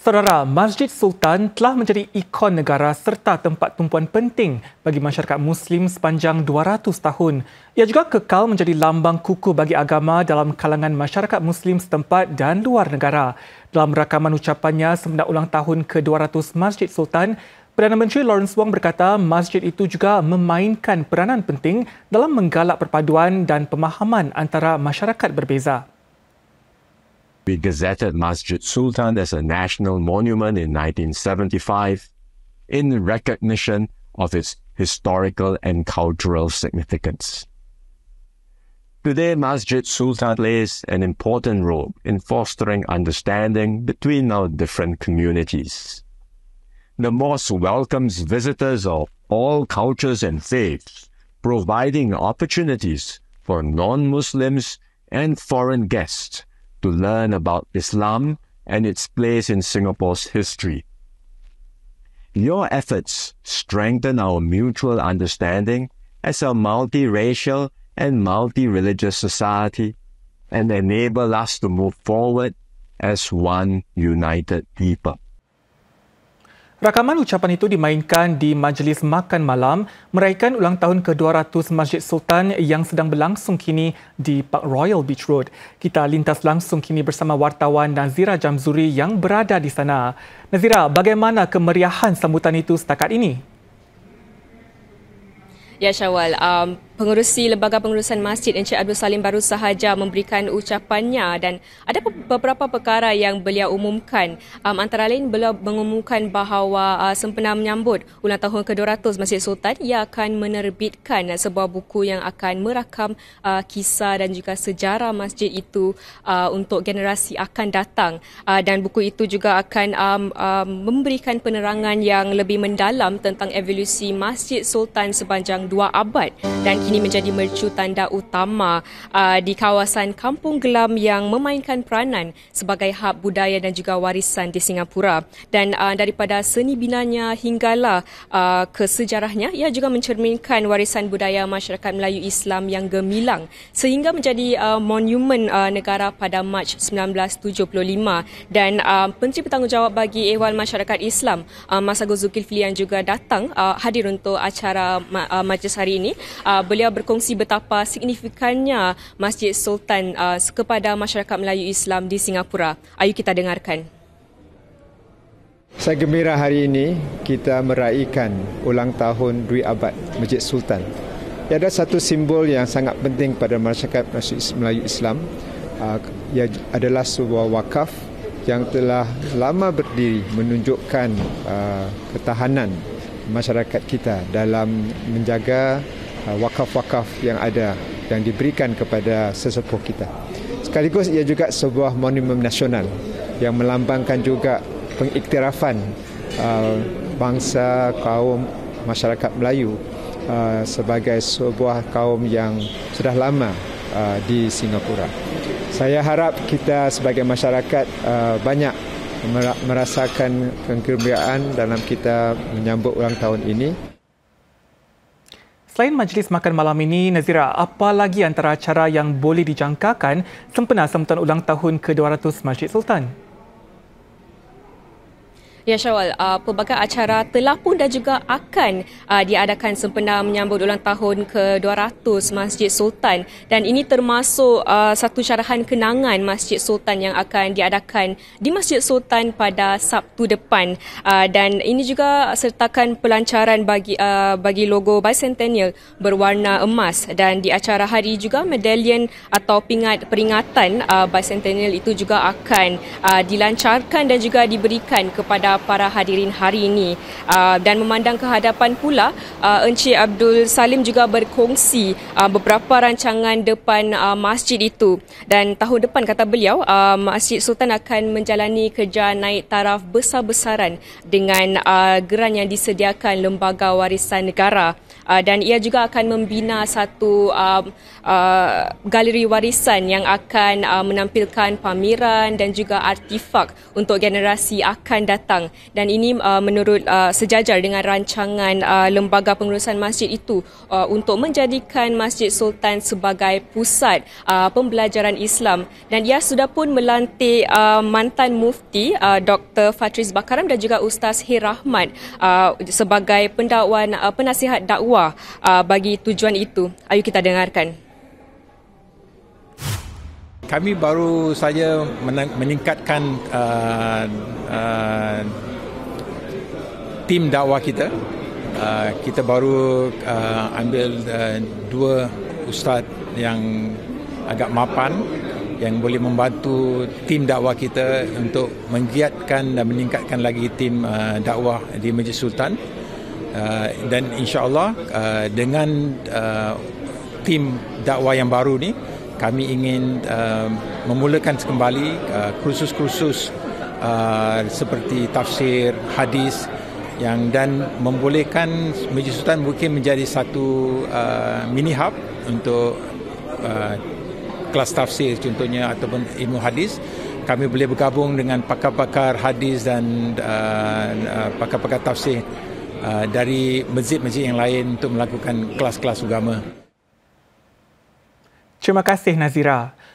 Saudara, Masjid Sultan telah menjadi ikon negara serta tempat tumpuan penting bagi masyarakat Muslim sepanjang 200 tahun. Ia juga kekal menjadi lambang kuku bagi agama dalam kalangan masyarakat Muslim setempat dan luar negara. Dalam rakaman ucapannya semenda ulang tahun ke-200 Masjid Sultan, Perdana Menteri Lawrence Wong berkata masjid itu juga memainkan peranan penting dalam menggalak perpaduan dan pemahaman antara masyarakat berbeza. We gazetted Masjid Sultan as a national monument in 1975 in recognition of its historical and cultural significance. Today, Masjid Sultan plays an important role in fostering understanding between our different communities. The mosque welcomes visitors of all cultures and faiths, providing opportunities for non-Muslims and foreign guests to learn about Islam and its place in Singapore's history. Your efforts strengthen our mutual understanding as a multiracial and multi-religious society and enable us to move forward as one united people. Rakaman ucapan itu dimainkan di majlis makan malam meraihkan ulang tahun ke-200 Masjid Sultan yang sedang berlangsung kini di Park Royal Beach Road. Kita lintas langsung kini bersama wartawan Nazira Jamzuri yang berada di sana. Nazira, bagaimana kemeriahan sambutan itu setakat ini? Ya, Syawal. Um, Pengurusi Lembaga Pengurusan Masjid Encik Abdul Salim baru sahaja memberikan ucapannya dan ada beberapa perkara yang beliau umumkan. Um, antara lain beliau mengumumkan bahawa uh, sempena menyambut ulang tahun ke-200 Masjid Sultan ia akan menerbitkan sebuah buku yang akan merakam uh, kisah dan juga sejarah masjid itu uh, untuk generasi akan datang uh, dan buku itu juga akan um, um, memberikan penerangan yang lebih mendalam tentang evolusi Masjid Sultan sepanjang dua abad dan ini menjadi mercu tanda utama uh, di kawasan Kampung Gelam yang memainkan peranan sebagai hub budaya dan juga warisan di Singapura. Dan uh, daripada seni binanya hinggalah uh, ke sejarahnya, ia juga mencerminkan warisan budaya masyarakat Melayu Islam yang gemilang sehingga menjadi uh, monumen uh, negara pada Mac 1975. Dan uh, Menteri Pertanggungjawab bagi Ehwal Masyarakat Islam, uh, Masagul Zulkifli yang juga datang uh, hadir untuk acara uh, majlis hari ini, uh, beliau berkongsi betapa signifikannya Masjid Sultan uh, kepada masyarakat Melayu Islam di Singapura. Ayuh kita dengarkan. Saya gembira hari ini kita meraihkan ulang tahun Dwi Abad Masjid Sultan. Ia ada satu simbol yang sangat penting pada masyarakat Melayu Islam. Uh, ia adalah sebuah wakaf yang telah lama berdiri menunjukkan uh, ketahanan masyarakat kita dalam menjaga Uh, wakaf-wakaf yang ada yang diberikan kepada sesepuh kita. Sekaligus ia juga sebuah monumen nasional yang melambangkan juga pengiktirafan uh, bangsa kaum masyarakat Melayu uh, sebagai sebuah kaum yang sudah lama di Singapura. Saya harap kita sebagai masyarakat banyak merasakan kegembiraan dalam kita menyambut ulang tahun ini. Selain majlis makan malam ini, Nazira, apa lagi antara acara yang boleh dijangkakan sempena sambutan ulang tahun ke-200 Masjid Sultan? Ya Syawal, uh, pelbagai acara telah pun dan juga akan uh, diadakan sempena menyambut ulang tahun ke-200 Masjid Sultan dan ini termasuk uh, satu syarahan kenangan Masjid Sultan yang akan diadakan di Masjid Sultan pada Sabtu depan uh, dan ini juga sertakan pelancaran bagi uh, bagi logo Bicentennial berwarna emas dan di acara hari juga medallion atau pingat peringatan uh, Bicentennial itu juga akan uh, dilancarkan dan juga diberikan kepada kepada para hadirin hari ini ah, dan memandang ke hadapan pula ah, Encik Abdul Salim juga berkongsi ah, beberapa rancangan depan masjid itu dan tahun depan kata beliau Masjid Sultan akan menjalani kerja naik taraf besar-besaran dengan geran yang disediakan Lembaga Warisan Negara uh, dan ia juga akan membina satu uh, uh, galeri warisan yang akan uh, menampilkan pameran dan juga artifak untuk generasi akan datang dan ini uh, menurut uh, sejajar dengan rancangan uh, lembaga pengurusan masjid itu uh, untuk menjadikan Masjid Sultan sebagai pusat uh, pembelajaran Islam dan ia sudah pun melantik uh, mantan mufti uh, Dr Fatriz Bakaram dan juga Ustaz Hir Rahmat uh, sebagai pendakwan uh, penasihat dakwah keluar uh, bagi tujuan itu. Ayuh kita dengarkan. Kami baru saja meningkatkan uh, uh, tim dakwah kita. Uh, kita baru uh, ambil uh, dua ustaz yang agak mapan yang boleh membantu tim dakwah kita untuk menggiatkan dan meningkatkan lagi tim uh, dakwah di Majlis Sultan. Uh, dan insyaallah uh, dengan uh, tim dakwah yang baru ni kami ingin uh, memulakan kembali uh, kursus-kursus uh, seperti tafsir hadis yang dan membolehkan Majlis Sultan mungkin menjadi satu uh, mini hub untuk uh, kelas tafsir contohnya ataupun ilmu hadis kami boleh bergabung dengan pakar-pakar hadis dan uh, uh pakar-pakar tafsir Uh, dari masjid-masjid yang lain untuk melakukan kelas-kelas agama. Terima kasih Nazira.